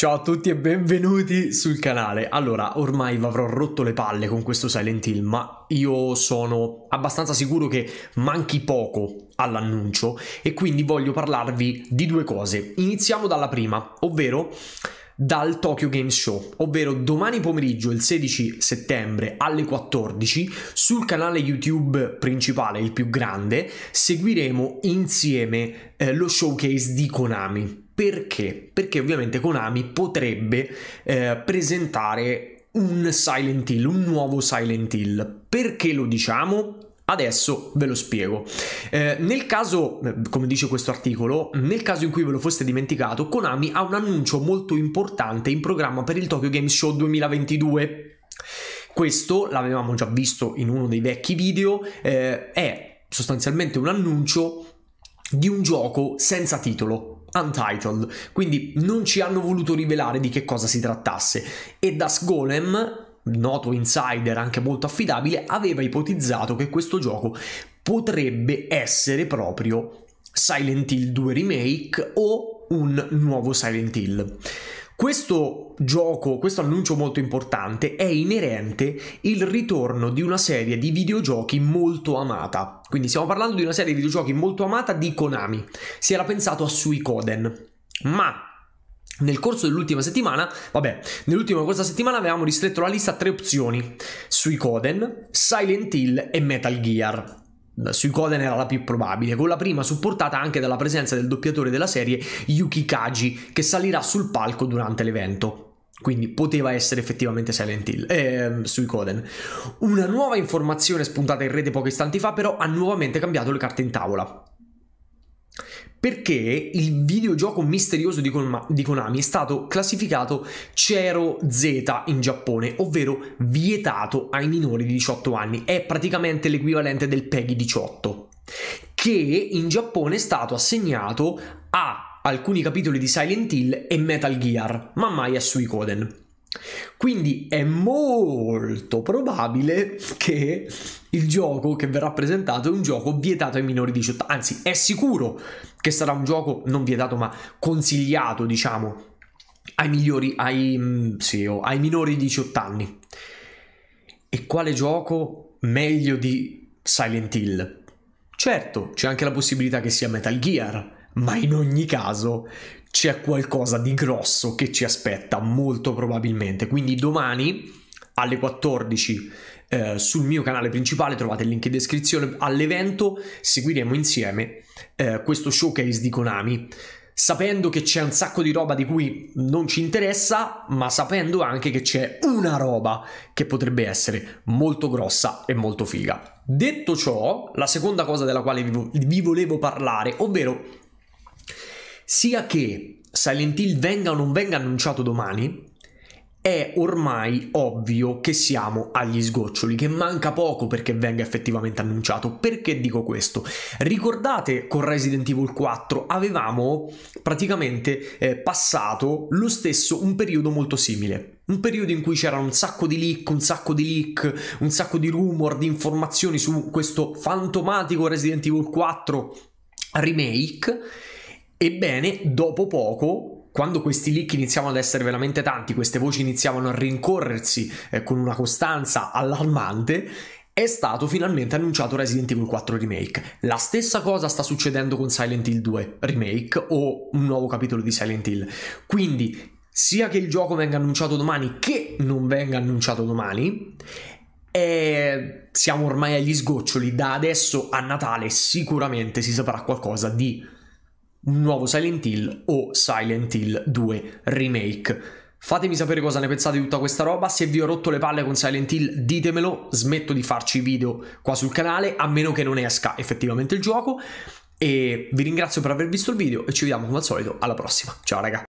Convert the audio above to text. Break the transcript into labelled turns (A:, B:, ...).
A: Ciao a tutti e benvenuti sul canale. Allora, ormai vi avrò rotto le palle con questo Silent Hill, ma io sono abbastanza sicuro che manchi poco all'annuncio e quindi voglio parlarvi di due cose. Iniziamo dalla prima, ovvero dal Tokyo Game Show, ovvero domani pomeriggio, il 16 settembre alle 14, sul canale YouTube principale, il più grande, seguiremo insieme eh, lo showcase di Konami. Perché? Perché ovviamente Konami potrebbe eh, presentare un Silent Hill, un nuovo Silent Hill. Perché lo diciamo? Adesso ve lo spiego. Eh, nel caso, eh, come dice questo articolo, nel caso in cui ve lo foste dimenticato, Konami ha un annuncio molto importante in programma per il Tokyo Game Show 2022. Questo l'avevamo già visto in uno dei vecchi video, eh, è sostanzialmente un annuncio di un gioco senza titolo, Untitled, quindi non ci hanno voluto rivelare di che cosa si trattasse. E Das Golem noto insider anche molto affidabile, aveva ipotizzato che questo gioco potrebbe essere proprio Silent Hill 2 Remake o un nuovo Silent Hill. Questo gioco, questo annuncio molto importante, è inerente il ritorno di una serie di videogiochi molto amata. Quindi stiamo parlando di una serie di videogiochi molto amata di Konami. Si era pensato a Suicoden, ma nel corso dell'ultima settimana, vabbè, nell'ultima corsa settimana avevamo ristretto la lista a tre opzioni: sui Suicoden, Silent Hill e Metal Gear. Sui Suicoden era la più probabile, con la prima supportata anche dalla presenza del doppiatore della serie Yuki Kaji, che salirà sul palco durante l'evento. Quindi poteva essere effettivamente Silent Hill eh, sui Coden. Una nuova informazione spuntata in rete pochi istanti fa, però, ha nuovamente cambiato le carte in tavola perché il videogioco misterioso di, Kon- di Konami è stato classificato Cero Z in Giappone, ovvero vietato ai minori di 18 anni, è praticamente l'equivalente del PEGI 18, che in Giappone è stato assegnato a alcuni capitoli di Silent Hill e Metal Gear, ma mai a Suicoden. Quindi è molto probabile che il gioco che verrà presentato è un gioco vietato ai minori di 18 anzi è sicuro che sarà un gioco non vietato ma consigliato diciamo ai, migliori, ai, mm, sì, ai minori 18 anni. E quale gioco meglio di Silent Hill? Certo, c'è anche la possibilità che sia Metal Gear, ma in ogni caso c'è qualcosa di grosso che ci aspetta molto probabilmente. Quindi domani alle 14 eh, sul mio canale principale trovate il link in descrizione all'evento, seguiremo insieme eh, questo showcase di Konami. Sapendo che c'è un sacco di roba di cui non ci interessa, ma sapendo anche che c'è una roba che potrebbe essere molto grossa e molto figa. Detto ciò, la seconda cosa della quale vi, vi volevo parlare, ovvero sia che Silent Hill venga o non venga annunciato domani, è ormai ovvio che siamo agli sgoccioli, che manca poco perché venga effettivamente annunciato. Perché dico questo? Ricordate con Resident Evil 4 avevamo praticamente eh, passato lo stesso un periodo molto simile. Un periodo in cui c'era un sacco di leak, un sacco di leak, un sacco di rumor, di informazioni su questo fantomatico Resident Evil 4 remake Ebbene, dopo poco quando questi leak iniziavano ad essere veramente tanti, queste voci iniziavano a rincorrersi eh, con una costanza allarmante, è stato finalmente annunciato Resident Evil 4 Remake. La stessa cosa sta succedendo con Silent Hill 2 Remake o un nuovo capitolo di Silent Hill. Quindi, sia che il gioco venga annunciato domani che non venga annunciato domani, eh, siamo ormai agli sgoccioli. Da adesso a Natale sicuramente si saprà qualcosa di un nuovo Silent Hill o Silent Hill 2 Remake. Fatemi sapere cosa ne pensate di tutta questa roba, se vi ho rotto le palle con Silent Hill ditemelo, smetto di farci video qua sul canale, a meno che non esca effettivamente il gioco, e vi ringrazio per aver visto il video e ci vediamo come al solito alla prossima, ciao raga!